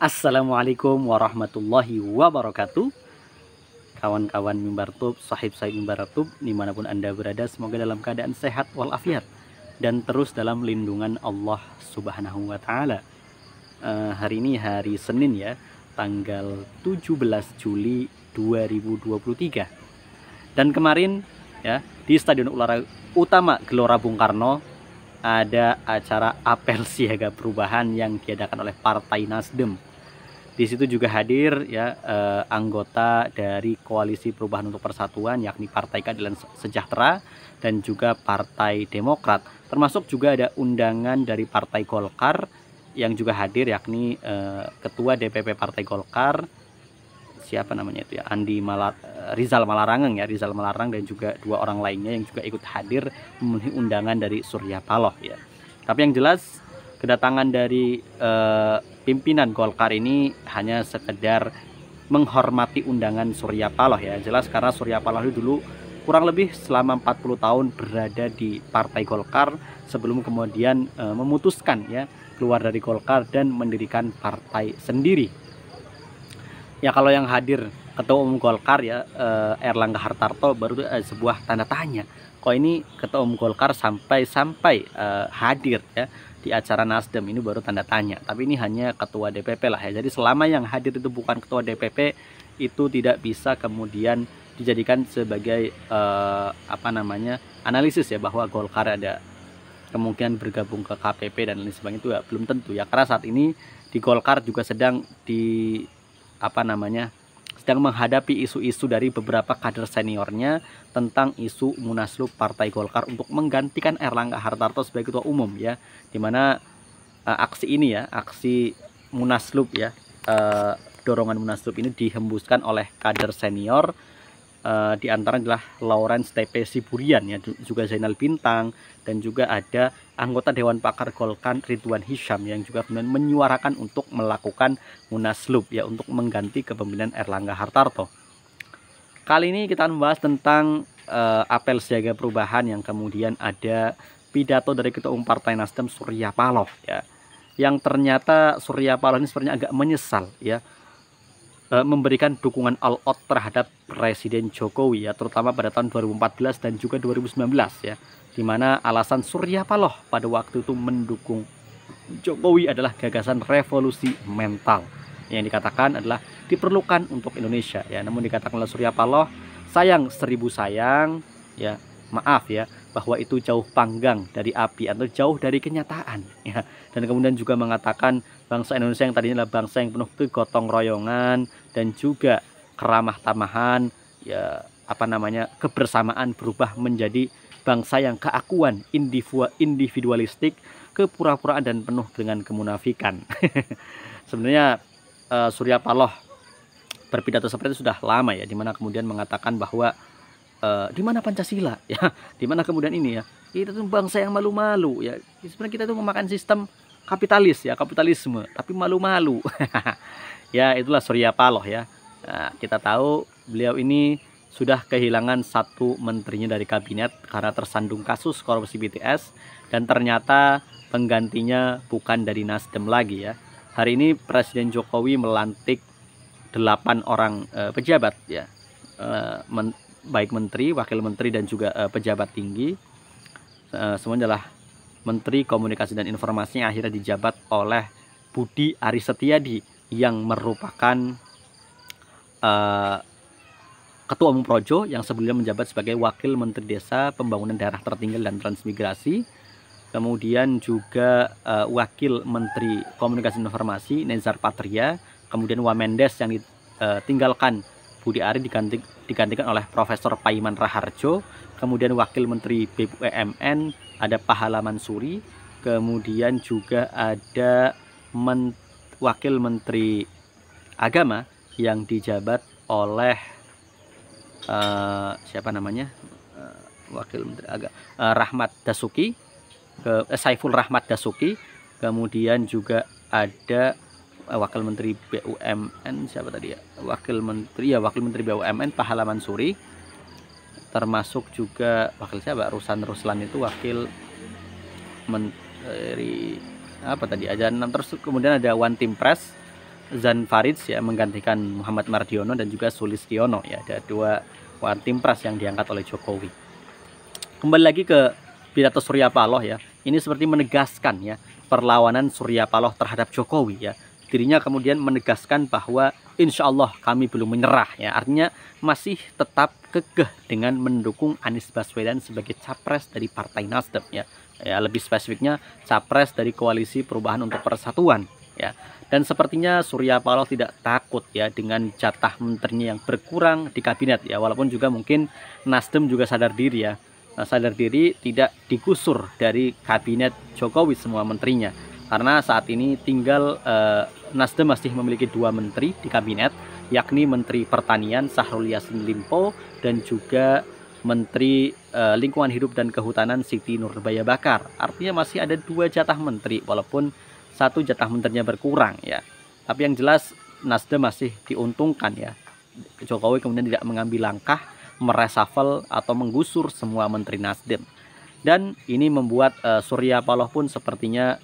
Assalamualaikum warahmatullahi wabarakatuh Kawan-kawan mimbar tub, sahib sahib mimbar tub Dimanapun anda berada semoga dalam keadaan sehat walafiat Dan terus dalam lindungan Allah subhanahu wa ta'ala uh, Hari ini hari Senin ya Tanggal 17 Juli 2023 Dan kemarin ya di Stadion Ulara Utama Gelora Bung Karno ada acara apel siaga perubahan yang diadakan oleh Partai Nasdem di situ juga hadir ya eh, anggota dari Koalisi Perubahan untuk Persatuan yakni Partai Keadilan Sejahtera dan juga Partai Demokrat. Termasuk juga ada undangan dari Partai Golkar yang juga hadir yakni eh, Ketua DPP Partai Golkar siapa namanya itu ya Andi malat eh, Rizal Malarangeng ya Rizal Malarang dan juga dua orang lainnya yang juga ikut hadir memenuhi undangan dari Surya Paloh ya. Tapi yang jelas kedatangan dari eh, pimpinan Golkar ini hanya sekedar menghormati undangan Surya Paloh ya. Jelas karena Surya Paloh itu dulu kurang lebih selama 40 tahun berada di Partai Golkar sebelum kemudian e, memutuskan ya keluar dari Golkar dan mendirikan partai sendiri. Ya kalau yang hadir Ketua Umum Golkar ya e, Erlangga Hartarto baru e, sebuah tanda tanya. Kok ini Ketua Umum Golkar sampai-sampai e, hadir ya di acara Nasdem ini baru tanda tanya. Tapi ini hanya ketua DPP lah ya. Jadi selama yang hadir itu bukan ketua DPP itu tidak bisa kemudian dijadikan sebagai eh, apa namanya analisis ya bahwa Golkar ada kemungkinan bergabung ke KPP dan lain sebagainya itu ya belum tentu ya karena saat ini di Golkar juga sedang di apa namanya sedang menghadapi isu-isu dari beberapa kader seniornya tentang isu munaslup Partai Golkar untuk menggantikan Erlangga Hartarto sebagai ketua umum ya dimana uh, eh, aksi ini ya aksi munaslup ya uh, dorongan munaslup ini dihembuskan oleh kader senior Eh, di antara adalah Lawrence TP Siburian ya juga Zainal Bintang dan juga ada anggota Dewan Pakar Golkar Ridwan Hisham yang juga kemudian menyuarakan untuk melakukan munaslub ya untuk mengganti kepemimpinan Erlangga Hartarto. Kali ini kita akan membahas tentang uh, apel siaga perubahan yang kemudian ada pidato dari Ketua Umum Partai Nasdem Surya Paloh ya yang ternyata Surya Paloh ini sebenarnya agak menyesal ya Eh, memberikan dukungan all out terhadap Presiden Jokowi ya terutama pada tahun 2014 dan juga 2019 ya di mana alasan Surya Paloh pada waktu itu mendukung Jokowi adalah gagasan revolusi mental yang dikatakan adalah diperlukan untuk Indonesia ya namun dikatakan oleh Surya Paloh sayang seribu sayang ya maaf ya bahwa itu jauh panggang dari api atau jauh dari kenyataan ya. dan kemudian juga mengatakan bangsa Indonesia yang tadinya adalah bangsa yang penuh kegotong royongan dan juga keramah tamahan ya apa namanya kebersamaan berubah menjadi bangsa yang keakuan individualistik kepura-puraan dan penuh dengan kemunafikan sebenarnya uh, Surya Paloh berpidato seperti itu sudah lama ya dimana kemudian mengatakan bahwa Eh, di mana Pancasila ya di mana kemudian ini ya kita tuh bangsa yang malu-malu ya sebenarnya kita tuh memakan sistem kapitalis ya kapitalisme tapi malu-malu ya itulah Surya Paloh ya nah, kita tahu beliau ini sudah kehilangan satu menterinya dari kabinet karena tersandung kasus korupsi BTS dan ternyata penggantinya bukan dari Nasdem lagi ya. Hari ini Presiden Jokowi melantik delapan orang e, pejabat ya. E, men, baik menteri, wakil menteri dan juga uh, pejabat tinggi uh, semuanya adalah Menteri Komunikasi dan Informasi yang akhirnya dijabat oleh Budi Aris Setiadi yang merupakan uh, Ketua Umum Projo yang sebelumnya menjabat sebagai Wakil Menteri Desa Pembangunan Daerah Tertinggal dan Transmigrasi kemudian juga uh, Wakil Menteri Komunikasi dan Informasi Nezar Patria kemudian Wamendes yang ditinggalkan Budi Ari diganti, digantikan oleh Profesor Paiman Raharjo, kemudian Wakil Menteri BUMN e ada Pahalaman Suri, kemudian juga ada men, Wakil Menteri Agama yang dijabat oleh uh, siapa namanya uh, Wakil Menteri Agama uh, eh, Rahmat Dasuki, ke, uh, Saiful Rahmat Dasuki, kemudian juga ada eh, Wakil Menteri BUMN siapa tadi ya Wakil Menteri ya Wakil Menteri BUMN Pahalaman Suri termasuk juga Wakil siapa Rusan Ruslan itu Wakil Menteri apa tadi aja enam terus kemudian ada One Team Press Zan Farid ya menggantikan Muhammad Mardiono dan juga Sulistiono ya ada dua One Team Press yang diangkat oleh Jokowi kembali lagi ke pidato Surya Paloh ya ini seperti menegaskan ya perlawanan Surya Paloh terhadap Jokowi ya dirinya kemudian menegaskan bahwa insya Allah kami belum menyerah ya artinya masih tetap kegeh dengan mendukung Anies Baswedan sebagai capres dari Partai Nasdem ya, ya lebih spesifiknya capres dari koalisi perubahan untuk persatuan ya dan sepertinya Surya Paloh tidak takut ya dengan jatah menterinya yang berkurang di kabinet ya walaupun juga mungkin Nasdem juga sadar diri ya nah, sadar diri tidak digusur dari kabinet Jokowi semua menterinya karena saat ini tinggal uh, Nasdem masih memiliki dua menteri di kabinet, yakni Menteri Pertanian Sahrul yasin Limpo dan juga Menteri eh, Lingkungan Hidup dan Kehutanan Siti Nurbaya Bakar. Artinya masih ada dua jatah menteri, walaupun satu jatah menterinya berkurang ya. Tapi yang jelas Nasdem masih diuntungkan ya. Jokowi kemudian tidak mengambil langkah meresafel atau menggusur semua menteri Nasdem. Dan ini membuat uh, Surya Paloh pun sepertinya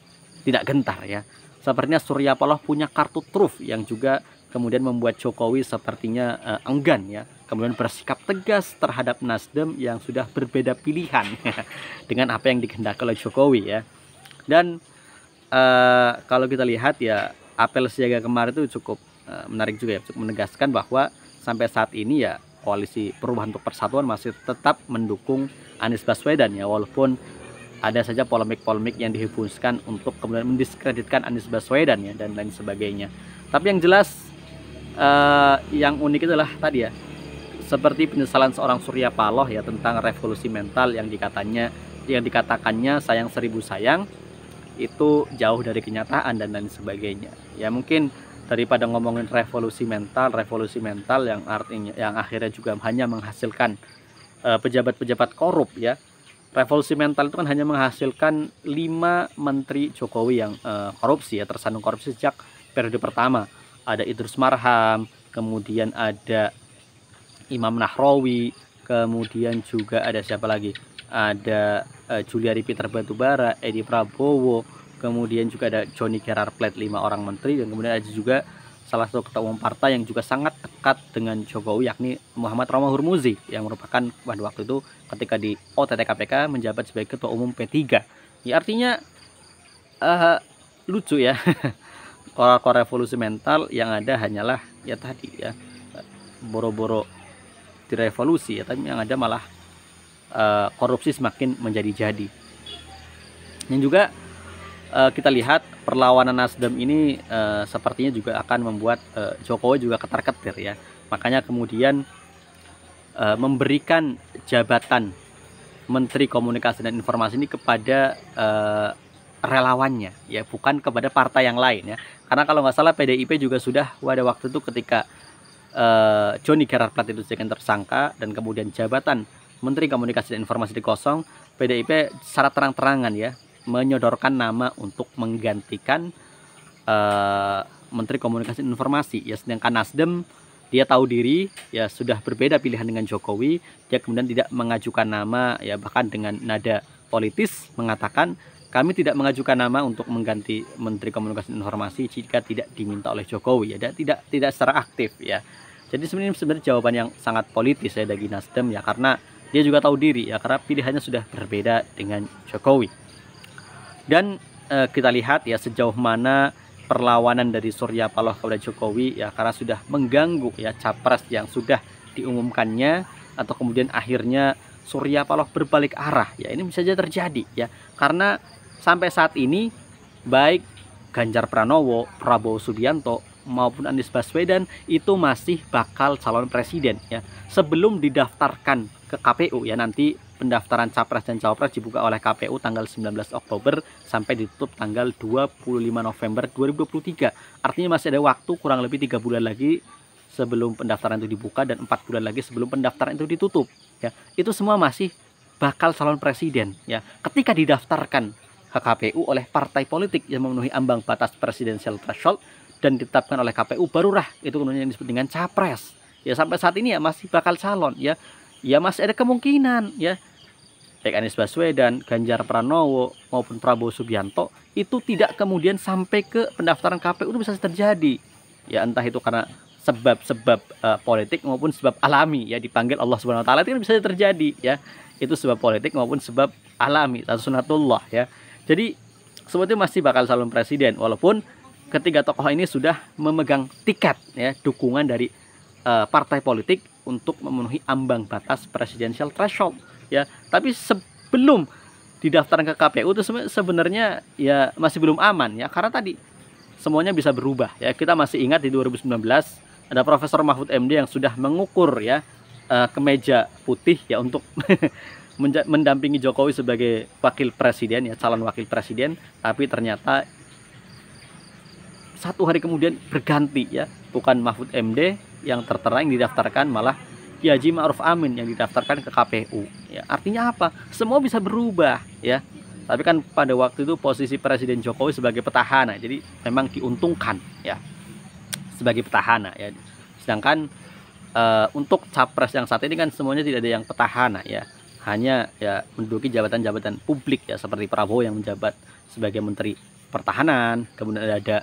tidak gentar ya. Sepertinya Surya Paloh punya kartu truf yang juga kemudian membuat Jokowi sepertinya uh, enggan ya. Kemudian bersikap tegas terhadap Nasdem yang sudah berbeda pilihan dengan apa yang dikehendaki oleh Jokowi ya. Dan uh, kalau kita lihat ya apel siaga kemarin itu cukup uh, menarik juga ya, cukup menegaskan bahwa sampai saat ini ya koalisi perubahan untuk persatuan masih tetap mendukung Anies Baswedan ya walaupun ada saja polemik-polemik yang dihembuskan untuk kemudian mendiskreditkan Anies Baswedan ya dan lain sebagainya. Tapi yang jelas uh, yang unik adalah tadi ya seperti penyesalan seorang Surya Paloh ya tentang revolusi mental yang dikatanya yang dikatakannya sayang seribu sayang itu jauh dari kenyataan dan lain sebagainya. Ya mungkin daripada ngomongin revolusi mental, revolusi mental yang artinya yang akhirnya juga hanya menghasilkan eh, pejabat-pejabat uh, pejabat -pejabat korup ya revolusi mental itu kan hanya menghasilkan lima menteri Jokowi yang uh, korupsi ya tersandung korupsi sejak periode pertama ada Idrus Marham kemudian ada Imam Nahrawi kemudian juga ada siapa lagi ada uh, Juliari Peter Batubara Edi Prabowo kemudian juga ada Johnny Gerard Plat lima orang menteri dan kemudian ada juga salah satu ketua umum partai yang juga sangat dekat dengan Jokowi yakni Muhammad Romo Hurmuzi yang merupakan pada waktu itu ketika di OTT KPK menjabat sebagai ketua umum P3. Ya artinya uh, lucu ya. kora revolusi mental yang ada hanyalah ya tadi ya boro-boro direvolusi ya tapi yang ada malah uh, korupsi semakin menjadi-jadi. Dan juga uh, kita lihat perlawanan Nasdem ini uh, sepertinya juga akan membuat uh, Jokowi juga ketar-ketir ya. Makanya kemudian uh, memberikan jabatan Menteri Komunikasi dan Informasi ini kepada uh, relawannya ya bukan kepada partai yang lain ya karena kalau nggak salah PDIP juga sudah pada waktu itu ketika uh, eh, Johnny Gerard Plat itu jadi tersangka dan kemudian jabatan Menteri Komunikasi dan Informasi dikosong PDIP secara terang-terangan ya menyodorkan nama untuk menggantikan uh, Menteri Komunikasi dan Informasi ya sedangkan Nasdem dia tahu diri ya sudah berbeda pilihan dengan Jokowi dia kemudian tidak mengajukan nama ya bahkan dengan nada politis mengatakan kami tidak mengajukan nama untuk mengganti Menteri Komunikasi dan Informasi jika tidak diminta oleh Jokowi ya tidak tidak secara aktif ya jadi sebenarnya sebenarnya jawaban yang sangat politis ya dari Nasdem ya karena dia juga tahu diri ya karena pilihannya sudah berbeda dengan Jokowi dan eh, kita lihat ya sejauh mana perlawanan dari Surya Paloh kepada Jokowi ya karena sudah mengganggu ya capres yang sudah diumumkannya atau kemudian akhirnya Surya Paloh berbalik arah ya ini bisa saja terjadi ya karena sampai saat ini baik Ganjar Pranowo, Prabowo Subianto maupun Anies Baswedan itu masih bakal calon presiden ya sebelum didaftarkan ke KPU ya nanti pendaftaran capres dan cawapres dibuka oleh KPU tanggal 19 Oktober sampai ditutup tanggal 25 November 2023. Artinya masih ada waktu kurang lebih tiga bulan lagi sebelum pendaftaran itu dibuka dan empat bulan lagi sebelum pendaftaran itu ditutup. Ya, itu semua masih bakal calon presiden. Ya, ketika didaftarkan ke KPU oleh partai politik yang memenuhi ambang batas presidensial threshold dan ditetapkan oleh KPU barulah itu kemudian disebut dengan capres ya sampai saat ini ya masih bakal calon ya ya masih ada kemungkinan ya baik Anies Baswedan, Ganjar Pranowo maupun Prabowo Subianto itu tidak kemudian sampai ke pendaftaran KPU itu bisa terjadi ya entah itu karena sebab-sebab uh, politik maupun sebab alami ya dipanggil Allah Subhanahu wa taala itu kan bisa terjadi ya itu sebab politik maupun sebab alami atau sunatullah ya jadi sebetulnya masih bakal calon presiden walaupun ketiga tokoh ini sudah memegang tiket ya dukungan dari Eh, partai politik untuk memenuhi ambang batas presidensial threshold ya tapi sebelum didaftarkan ke KPU itu sebenarnya ya masih belum aman ya karena tadi semuanya bisa berubah ya kita masih ingat di 2019 ada Profesor Mahfud MD yang sudah mengukur ya eh, kemeja putih ya untuk mendampingi Jokowi sebagai wakil presiden ya calon wakil presiden tapi ternyata satu hari kemudian berganti ya bukan Mahfud MD yang tertera yang didaftarkan malah Haji Ma'ruf Amin yang didaftarkan ke KPU. Ya, artinya apa? Semua bisa berubah, ya. Tapi kan pada waktu itu posisi Presiden Jokowi sebagai petahana, jadi memang diuntungkan, ya, sebagai petahana. Ya. Sedangkan e, untuk capres yang saat ini kan semuanya tidak ada yang petahana, ya, hanya ya menduduki jabatan-jabatan publik ya seperti Prabowo yang menjabat sebagai Menteri Pertahanan, kemudian ada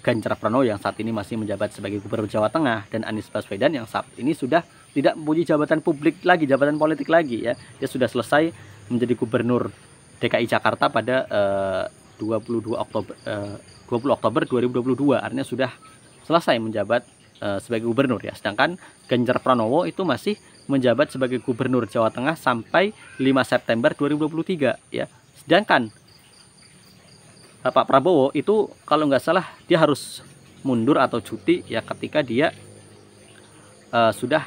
Ganjar eh, Pranowo yang saat ini masih menjabat sebagai Gubernur Jawa Tengah dan Anies Baswedan yang saat ini sudah tidak mempunyai jabatan publik lagi, jabatan politik lagi ya. Dia sudah selesai menjadi Gubernur DKI Jakarta pada eh, uh, 22 Oktober eh, uh, 20 Oktober 2022 artinya sudah selesai menjabat uh, sebagai gubernur ya. Sedangkan Ganjar Pranowo itu masih menjabat sebagai Gubernur Jawa Tengah sampai 5 September 2023 ya. Sedangkan Pak Prabowo itu kalau nggak salah dia harus mundur atau cuti ya ketika dia uh, sudah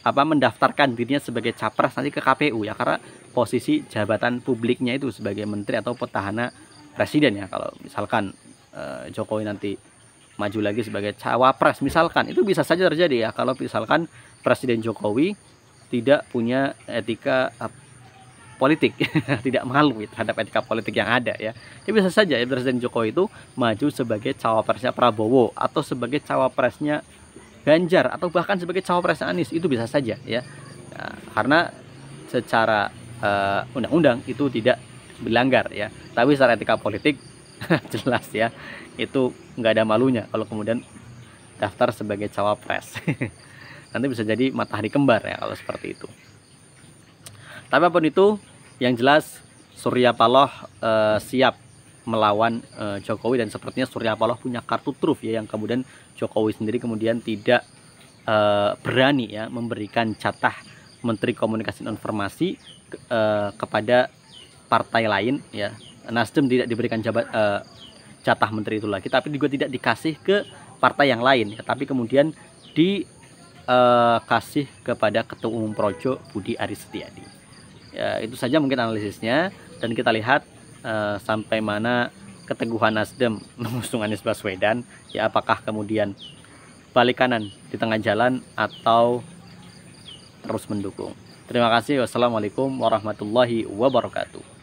apa mendaftarkan dirinya sebagai capres nanti ke KPU ya karena posisi jabatan publiknya itu sebagai menteri atau petahana presiden ya kalau misalkan uh, Jokowi nanti maju lagi sebagai cawapres misalkan itu bisa saja terjadi ya kalau misalkan presiden Jokowi tidak punya etika politik tidak malu gitu terhadap etika politik yang ada ya jadi ya, bisa saja ya, Presiden Jokowi itu maju sebagai cawapresnya Prabowo atau sebagai cawapresnya Ganjar atau bahkan sebagai cawapresnya Anies itu bisa saja ya nah, karena secara eh, undang-undang uh, itu tidak dilanggar ya tapi secara etika politik jelas ya itu nggak ada malunya kalau kemudian daftar sebagai cawapres nanti bisa jadi matahari kembar ya kalau seperti itu tapi apapun itu yang jelas Surya Paloh eh, siap melawan eh, Jokowi dan sepertinya Surya Paloh punya kartu truf ya yang kemudian Jokowi sendiri kemudian tidak eh, berani ya memberikan catah Menteri Komunikasi dan Informasi ke, kepada partai lain ya Nasdem tidak diberikan jabat eh, catah menteri itu lagi tapi juga tidak dikasih ke partai yang lain ya tapi kemudian dikasih kepada Ketua Umum Projo Budi Aris Setiadi ya, itu saja mungkin analisisnya dan kita lihat uh, sampai mana keteguhan Nasdem mengusung Anies Baswedan ya apakah kemudian balik kanan di tengah jalan atau terus mendukung. Terima kasih. Wassalamualaikum warahmatullahi wabarakatuh.